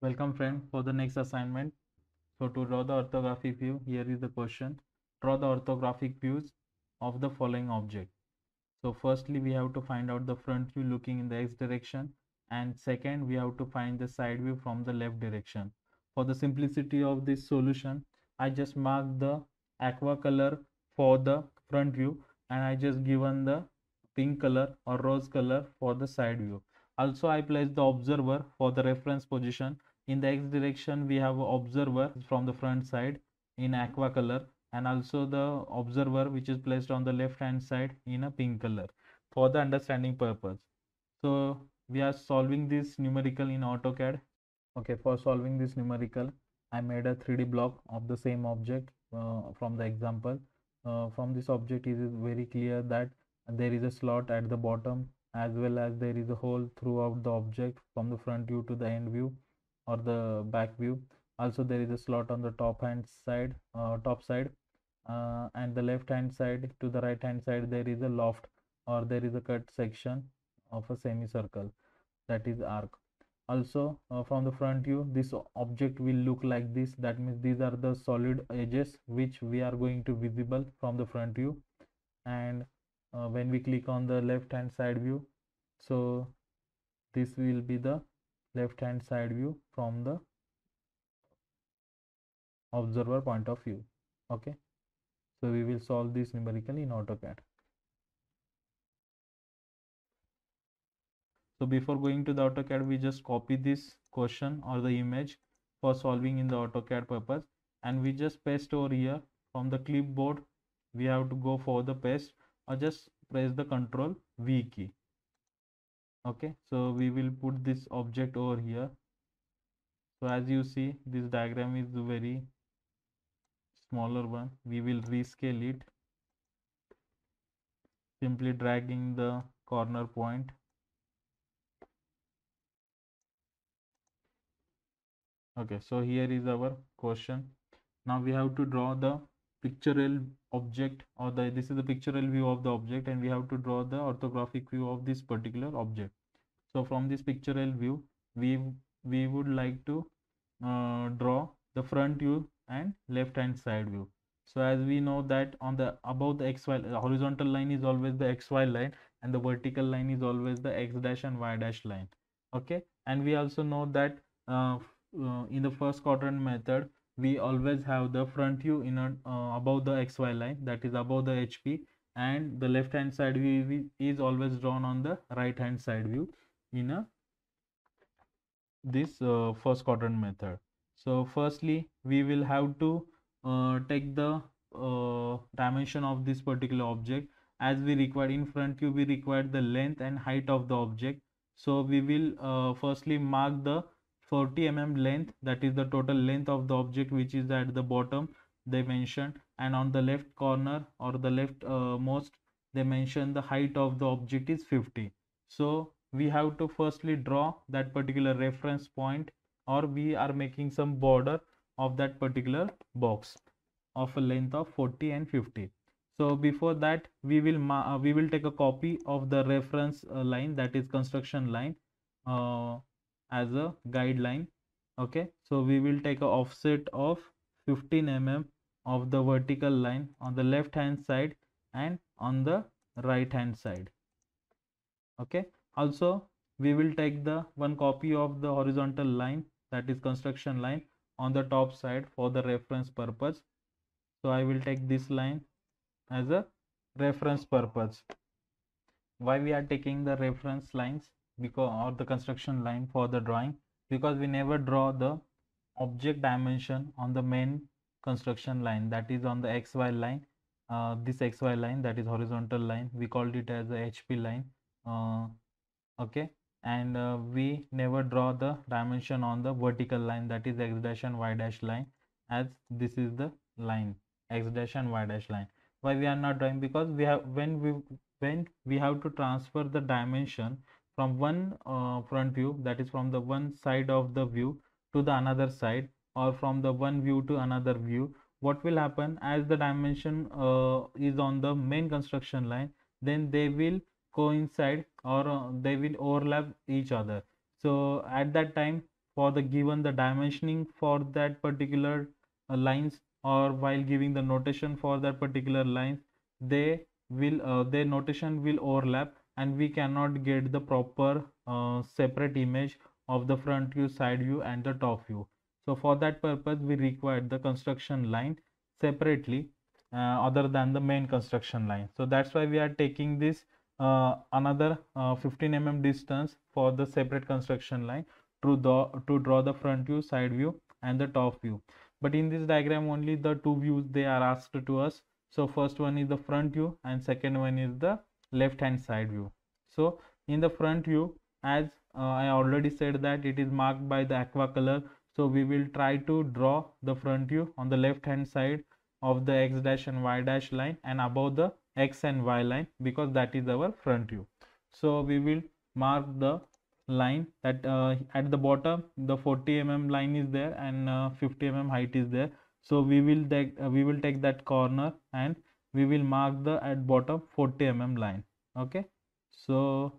Welcome friend for the next assignment. So to draw the orthographic view, here is the question. Draw the orthographic views of the following object. So firstly, we have to find out the front view looking in the x direction and second, we have to find the side view from the left direction. For the simplicity of this solution, I just marked the aqua color for the front view and I just given the pink color or rose color for the side view. Also, I placed the observer for the reference position in the x direction we have observer from the front side in aqua color and also the observer which is placed on the left hand side in a pink color for the understanding purpose so we are solving this numerical in AutoCAD okay for solving this numerical I made a 3d block of the same object uh, from the example uh, from this object it is very clear that there is a slot at the bottom as well as there is a hole throughout the object from the front view to the end view or the back view also there is a slot on the top hand side uh, top side uh, and the left hand side to the right hand side there is a loft or there is a cut section of a semicircle that is arc also uh, from the front view this object will look like this that means these are the solid edges which we are going to visible from the front view and uh, when we click on the left hand side view so this will be the left hand side view from the observer point of view okay so we will solve this numerically in AutoCAD so before going to the AutoCAD we just copy this question or the image for solving in the AutoCAD purpose and we just paste over here from the clipboard we have to go for the paste or just press the control V key okay so we will put this object over here so as you see this diagram is very smaller one we will rescale it simply dragging the corner point okay so here is our question now we have to draw the pictorial object or the this is the pictorial view of the object and we have to draw the orthographic view of this particular object so from this pictorial view we we would like to uh, draw the front view and left hand side view so as we know that on the above the xy the horizontal line is always the xy line and the vertical line is always the x dash and y dash line okay and we also know that uh, uh, in the first quadrant method we always have the front view in a, uh, above the xy line that is above the hp and the left hand side view is always drawn on the right hand side view in a this uh, first quadrant method so firstly we will have to uh, take the uh, dimension of this particular object as we require in front view we require the length and height of the object so we will uh, firstly mark the 40 mm length that is the total length of the object which is at the bottom they mentioned and on the left corner or the left uh, most they mentioned the height of the object is 50 so we have to firstly draw that particular reference point or we are making some border of that particular box of a length of 40 and 50 so before that we will uh, we will take a copy of the reference uh, line that is construction line uh, as a guideline okay so we will take a offset of 15 mm of the vertical line on the left hand side and on the right hand side okay also we will take the one copy of the horizontal line that is construction line on the top side for the reference purpose so i will take this line as a reference purpose why we are taking the reference lines because or the construction line for the drawing because we never draw the object dimension on the main construction line that is on the xy line uh, this xy line that is horizontal line we called it as the hp line uh, okay and uh, we never draw the dimension on the vertical line that is x dash and y dash line as this is the line x dash and y dash line why we are not drawing because we have when we when we have to transfer the dimension from one uh, front view that is from the one side of the view to the another side or from the one view to another view what will happen as the dimension uh, is on the main construction line then they will coincide or uh, they will overlap each other so at that time for the given the dimensioning for that particular uh, lines or while giving the notation for that particular lines they will uh, their notation will overlap and we cannot get the proper uh, separate image of the front view side view and the top view so for that purpose we require the construction line separately uh, other than the main construction line so that's why we are taking this uh, another uh, 15 mm distance for the separate construction line to, the, to draw the front view side view and the top view but in this diagram only the two views they are asked to us so first one is the front view and second one is the left hand side view so in the front view as uh, i already said that it is marked by the aqua color so we will try to draw the front view on the left hand side of the x dash and y dash line and above the x and y line because that is our front view so we will mark the line that uh, at the bottom the 40 mm line is there and uh, 50 mm height is there so we will take uh, we will take that corner and we will mark the at bottom 40 mm line okay so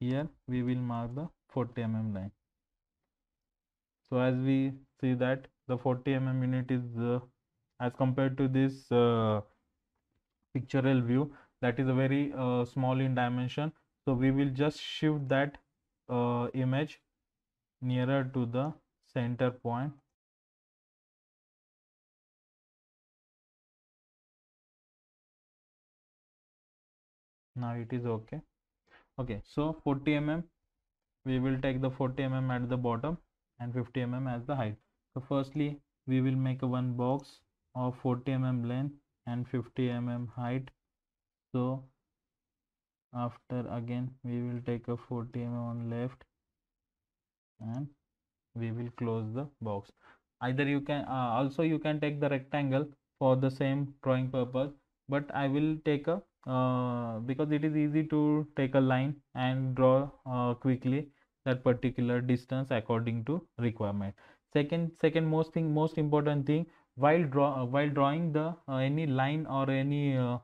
here we will mark the 40 mm line so as we see that the 40 mm unit is uh, as compared to this uh, pictorial view that is a very uh, small in dimension so we will just shift that uh, image nearer to the center point now it is okay okay so 40 mm we will take the 40 mm at the bottom and 50 mm as the height so firstly we will make one box of 40 mm length and 50 mm height so after again we will take a 40 mm on left and we will close the box either you can uh, also you can take the rectangle for the same drawing purpose but i will take a uh, because it is easy to take a line and draw uh, quickly that particular distance according to requirement second second most thing most important thing while draw uh, while drawing the uh, any line or any uh,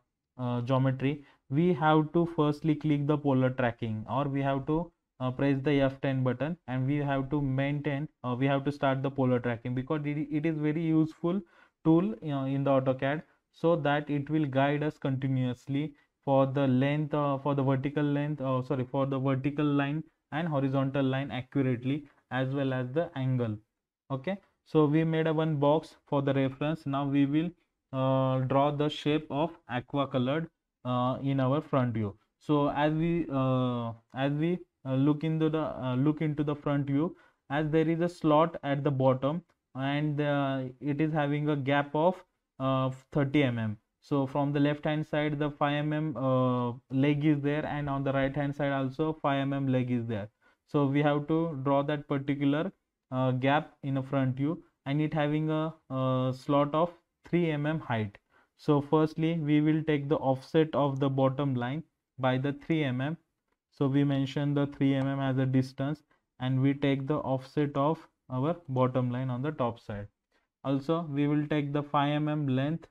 geometry we have to firstly click the polar tracking or we have to press the f10 button and we have to maintain we have to start the polar tracking because it, it is very useful tool you know, in the AutoCAD so that it will guide us continuously for the length uh, for the vertical length uh, sorry for the vertical line and horizontal line accurately as well as the angle okay so we made a one box for the reference now we will uh, draw the shape of aqua colored uh, in our front view so as we uh, as we uh, look into the uh, look into the front view as there is a slot at the bottom and uh, it is having a gap of uh, 30 mm so from the left hand side the 5 mm uh, leg is there and on the right hand side also 5 mm leg is there so we have to draw that particular uh, gap in a front view and it having a, a uh, slot of 3 mm height so firstly we will take the offset of the bottom line by the 3 mm so we mention the 3 mm as a distance and we take the offset of our bottom line on the top side also we will take the 5 mm length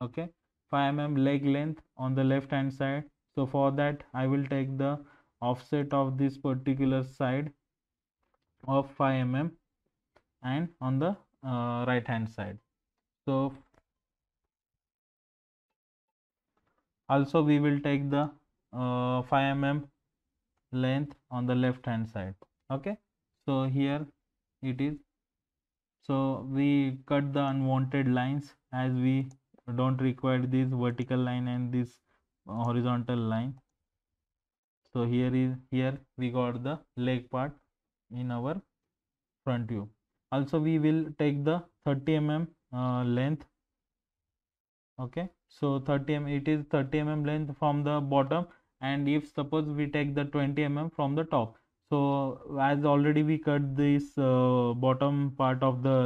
okay 5 mm leg length on the left hand side so for that i will take the offset of this particular side of 5 mm and on the uh, right hand side so also we will take the uh, 5 mm length on the left hand side okay so here it is so we cut the unwanted lines as we don't require this vertical line and this horizontal line so here is here we got the leg part in our front view also we will take the 30 mm uh, length okay so 30 mm it is 30 mm length from the bottom and if suppose we take the 20 mm from the top so as already we cut this uh, bottom part of the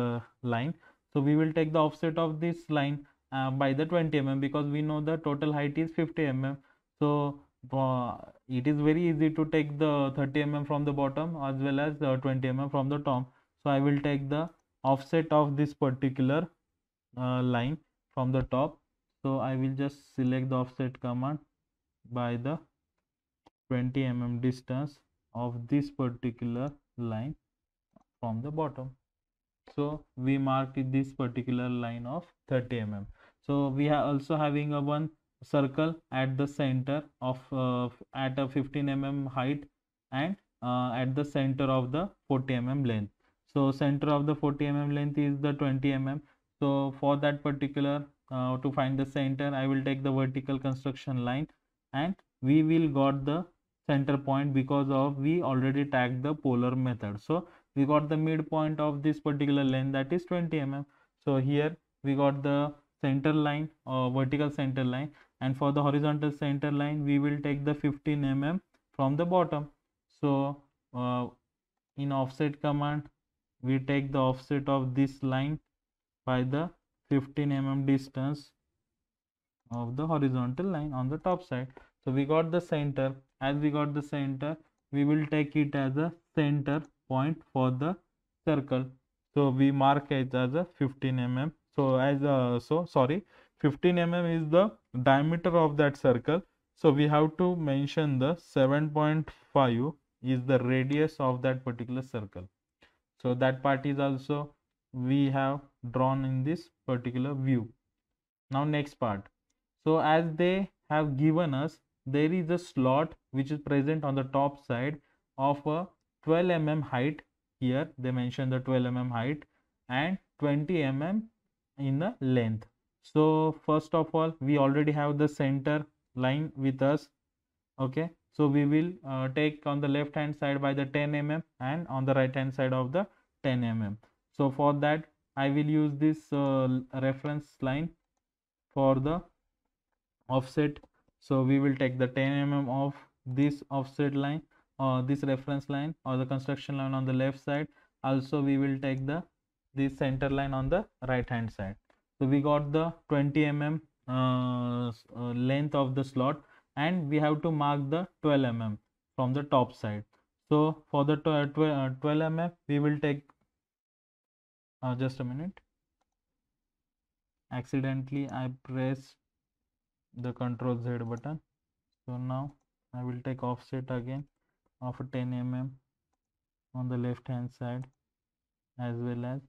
line so we will take the offset of this line uh, by the 20 mm because we know the total height is 50 mm so uh, it is very easy to take the 30 mm from the bottom as well as 20 mm from the top so i will take the offset of this particular uh, line from the top so i will just select the offset command by the 20 mm distance of this particular line from the bottom so we mark this particular line of 30 mm so we are also having a one circle at the center of uh, at a 15 mm height and uh, at the center of the 40 mm length so center of the 40 mm length is the 20 mm so for that particular uh, to find the center i will take the vertical construction line and we will got the center point because of we already tagged the polar method so we got the midpoint of this particular length that is 20 mm so here we got the center line or uh, vertical center line and for the horizontal center line we will take the 15 mm from the bottom so uh, in offset command we take the offset of this line by the 15 mm distance of the horizontal line on the top side so we got the center as we got the center we will take it as a center point for the circle so we mark it as a 15 mm so as a, uh, so sorry 15 mm is the diameter of that circle so we have to mention the 7.5 is the radius of that particular circle so that part is also we have drawn in this particular view now next part so as they have given us there is a slot which is present on the top side of a 12 mm height here they mention the 12 mm height and 20 mm in the length so first of all we already have the center line with us okay so we will uh, take on the left hand side by the 10 mm and on the right hand side of the 10 mm so for that i will use this uh, reference line for the offset so we will take the 10 mm of this offset line or this reference line or the construction line on the left side also we will take the this center line on the right hand side so we got the 20 mm uh, uh, length of the slot and we have to mark the 12 mm from the top side so for the 12, uh, uh, 12 mm we will take uh, just a minute accidentally i pressed the control Z button so now I will take offset again of 10 mm on the left hand side as well as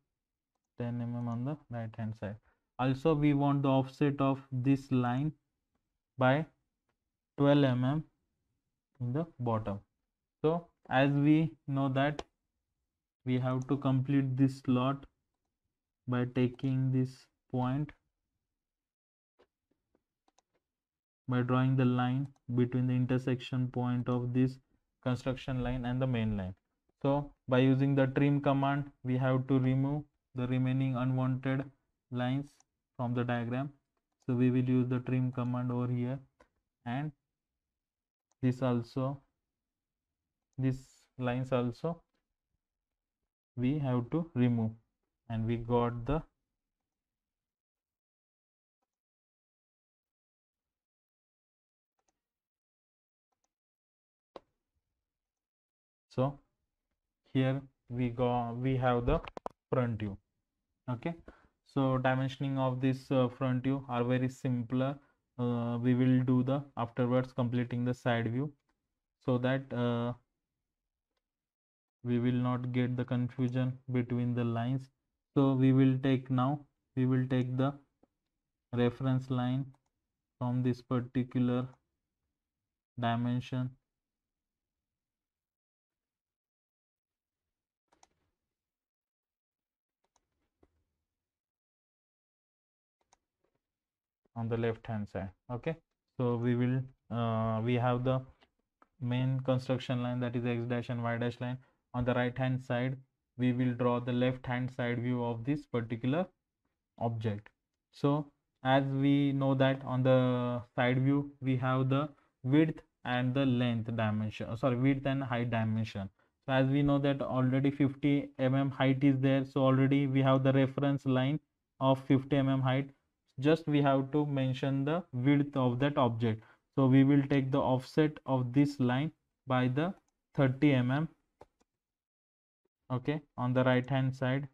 10 mm on the right hand side also we want the offset of this line by 12 mm in the bottom so as we know that we have to complete this slot by taking this point by drawing the line between the intersection point of this construction line and the main line so by using the trim command we have to remove the remaining unwanted lines from the diagram so we will use the trim command over here and this also these lines also we have to remove and we got the so here we go we have the front view okay so dimensioning of this uh, front view are very simpler uh, we will do the afterwards completing the side view so that uh, we will not get the confusion between the lines so we will take now we will take the reference line from this particular dimension on the left hand side okay so we will uh, we have the main construction line that is x dash and y dash line on the right hand side we will draw the left hand side view of this particular object so as we know that on the side view we have the width and the length dimension sorry width and height dimension so as we know that already 50 mm height is there so already we have the reference line of 50 mm height just we have to mention the width of that object so we will take the offset of this line by the 30 mm okay on the right hand side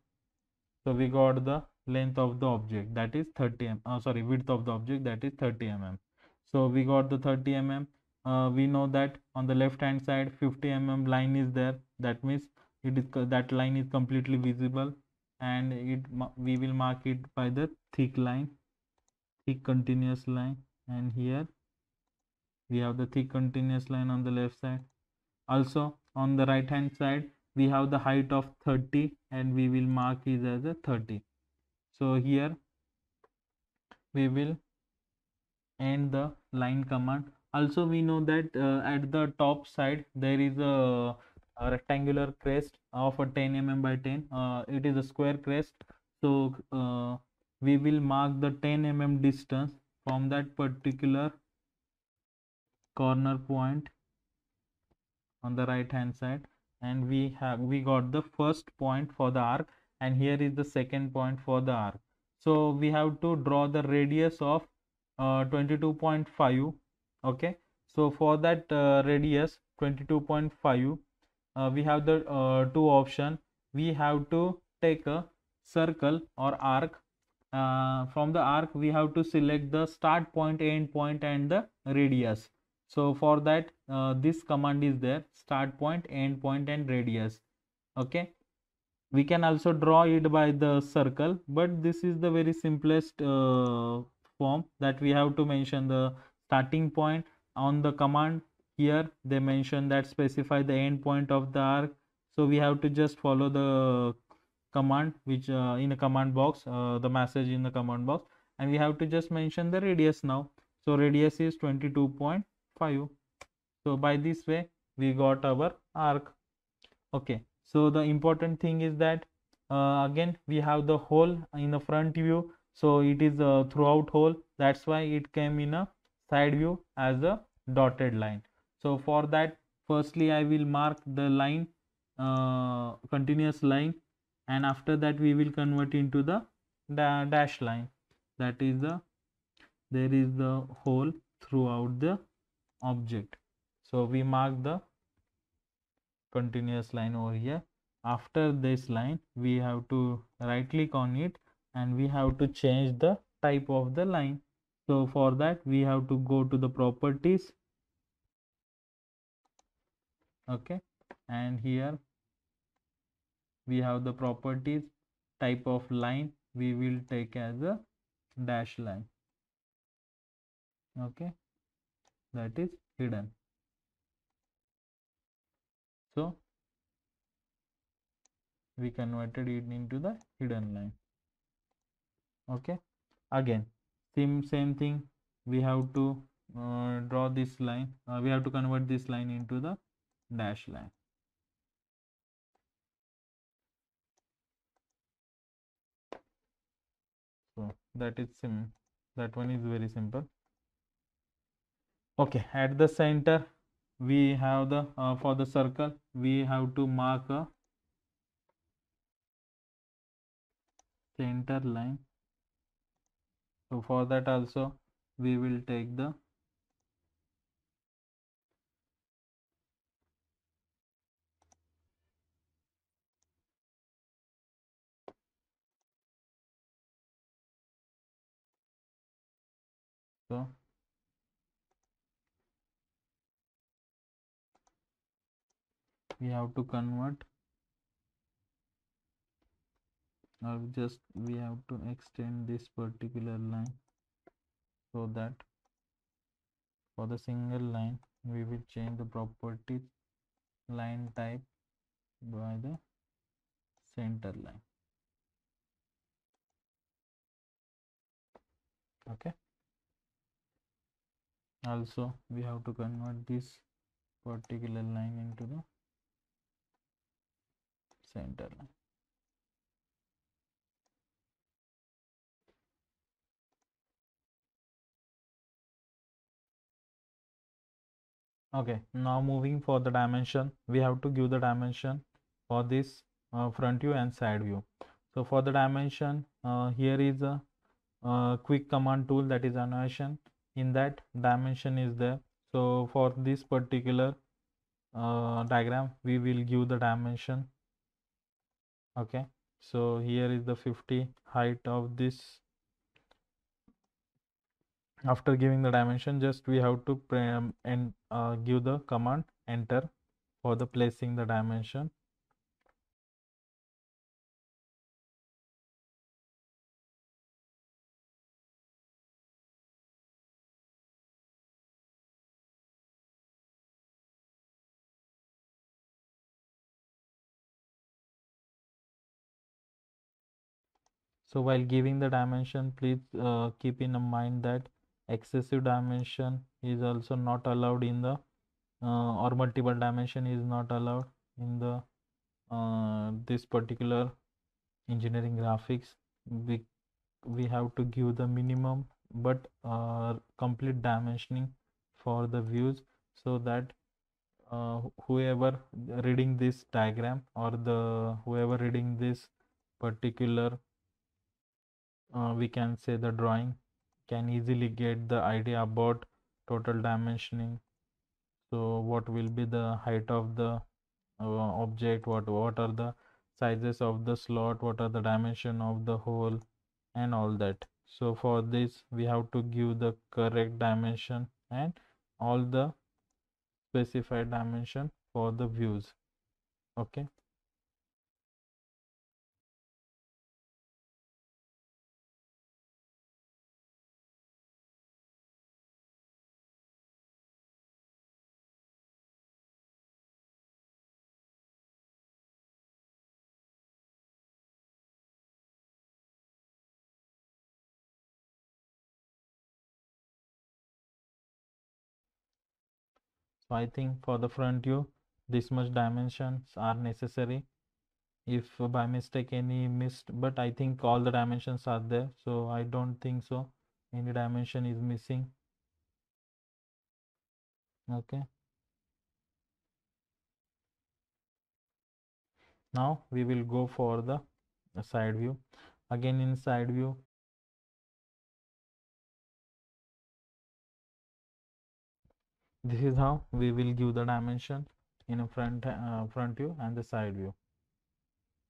so we got the length of the object that is 30 mm sorry width of the object that is 30 mm so we got the 30 mm uh, we know that on the left hand side 50 mm line is there that means it is that line is completely visible and it we will mark it by the thick line thick continuous line and here we have the thick continuous line on the left side also on the right hand side we have the height of 30 and we will mark it as a 30 so here we will end the line command also we know that uh, at the top side there is a, a rectangular crest of a 10 mm by 10 uh, it is a square crest so uh, we will mark the 10 mm distance from that particular corner point on the right hand side and we have we got the first point for the arc and here is the second point for the arc so we have to draw the radius of uh, 22.5 okay so for that uh, radius 22.5 uh, we have the uh, two option we have to take a circle or arc uh, from the arc we have to select the start point end point and the radius so for that uh, this command is there start point end point and radius okay we can also draw it by the circle but this is the very simplest uh, form that we have to mention the starting point on the command here they mention that specify the end point of the arc so we have to just follow the command which uh, in a command box uh, the message in the command box and we have to just mention the radius now so radius is 22.5 so by this way we got our arc okay so the important thing is that uh, again we have the hole in the front view so it is a uh, throughout hole that's why it came in a side view as a dotted line so for that firstly i will mark the line uh, continuous line and after that we will convert into the da dash line that is the there is the hole throughout the object so we mark the continuous line over here after this line we have to right click on it and we have to change the type of the line so for that we have to go to the properties okay and here we have the properties type of line we will take as a dash line okay that is hidden so we converted it into the hidden line okay again same same thing we have to uh, draw this line uh, we have to convert this line into the dash line that is sim that one is very simple okay at the center we have the uh, for the circle we have to mark a center line so for that also we will take the So. We have to convert or just we have to extend this particular line so that for the single line we will change the property line type by the center line okay also we have to convert this particular line into the center line okay now moving for the dimension we have to give the dimension for this uh, front view and side view so for the dimension uh, here is a, a quick command tool that is annotation in that dimension is there so for this particular uh, diagram we will give the dimension okay so here is the 50 height of this after giving the dimension just we have to um, and uh, give the command enter for the placing the dimension so while giving the dimension please uh, keep in mind that excessive dimension is also not allowed in the uh, or multiple dimension is not allowed in the uh, this particular engineering graphics we we have to give the minimum but uh, complete dimensioning for the views so that uh, whoever reading this diagram or the whoever reading this particular uh, we can say the drawing can easily get the idea about total dimensioning so what will be the height of the uh, object what what are the sizes of the slot what are the dimension of the hole and all that so for this we have to give the correct dimension and all the specified dimension for the views okay so i think for the front view this much dimensions are necessary if by mistake any missed but i think all the dimensions are there so i don't think so any dimension is missing okay now we will go for the side view again in side view this is how we will give the dimension in a front uh, front view and the side view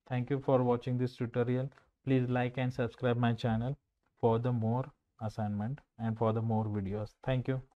thank you for watching this tutorial please like and subscribe my channel for the more assignment and for the more videos thank you